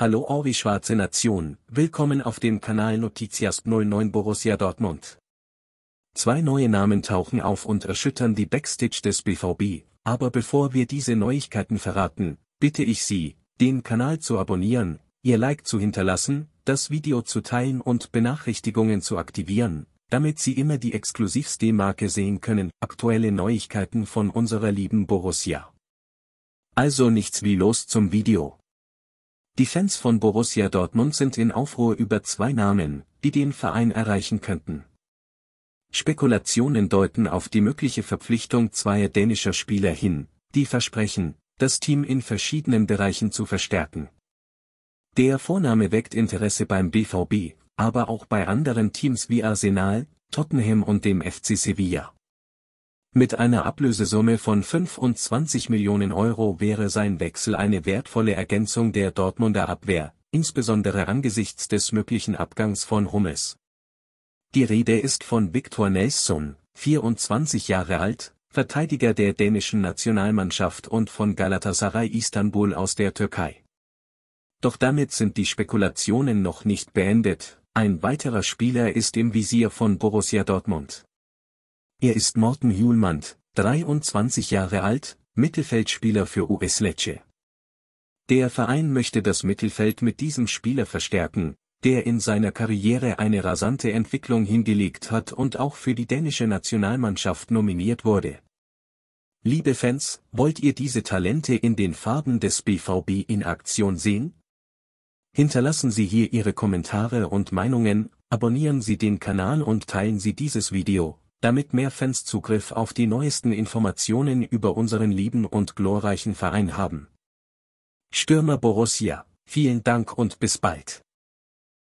Hallo Ori Schwarze Nation, willkommen auf dem Kanal Noticias 09 Borussia Dortmund. Zwei neue Namen tauchen auf und erschüttern die Backstage des BVB, aber bevor wir diese Neuigkeiten verraten, bitte ich Sie, den Kanal zu abonnieren, Ihr Like zu hinterlassen, das Video zu teilen und Benachrichtigungen zu aktivieren, damit Sie immer die exklusivste Marke sehen können, aktuelle Neuigkeiten von unserer lieben Borussia. Also nichts wie los zum Video. Die Fans von Borussia Dortmund sind in Aufruhr über zwei Namen, die den Verein erreichen könnten. Spekulationen deuten auf die mögliche Verpflichtung zweier dänischer Spieler hin, die versprechen, das Team in verschiedenen Bereichen zu verstärken. Der Vorname weckt Interesse beim BVB, aber auch bei anderen Teams wie Arsenal, Tottenham und dem FC Sevilla. Mit einer Ablösesumme von 25 Millionen Euro wäre sein Wechsel eine wertvolle Ergänzung der Dortmunder Abwehr, insbesondere angesichts des möglichen Abgangs von Hummels. Die Rede ist von Viktor Nelson, 24 Jahre alt, Verteidiger der dänischen Nationalmannschaft und von Galatasaray Istanbul aus der Türkei. Doch damit sind die Spekulationen noch nicht beendet, ein weiterer Spieler ist im Visier von Borussia Dortmund. Er ist Morten Hjulmand, 23 Jahre alt, Mittelfeldspieler für US Lecce. Der Verein möchte das Mittelfeld mit diesem Spieler verstärken, der in seiner Karriere eine rasante Entwicklung hingelegt hat und auch für die dänische Nationalmannschaft nominiert wurde. Liebe Fans, wollt ihr diese Talente in den Farben des BVB in Aktion sehen? Hinterlassen Sie hier Ihre Kommentare und Meinungen, abonnieren Sie den Kanal und teilen Sie dieses Video, damit mehr Fans Zugriff auf die neuesten Informationen über unseren lieben und glorreichen Verein haben. Stürmer Borussia, vielen Dank und bis bald.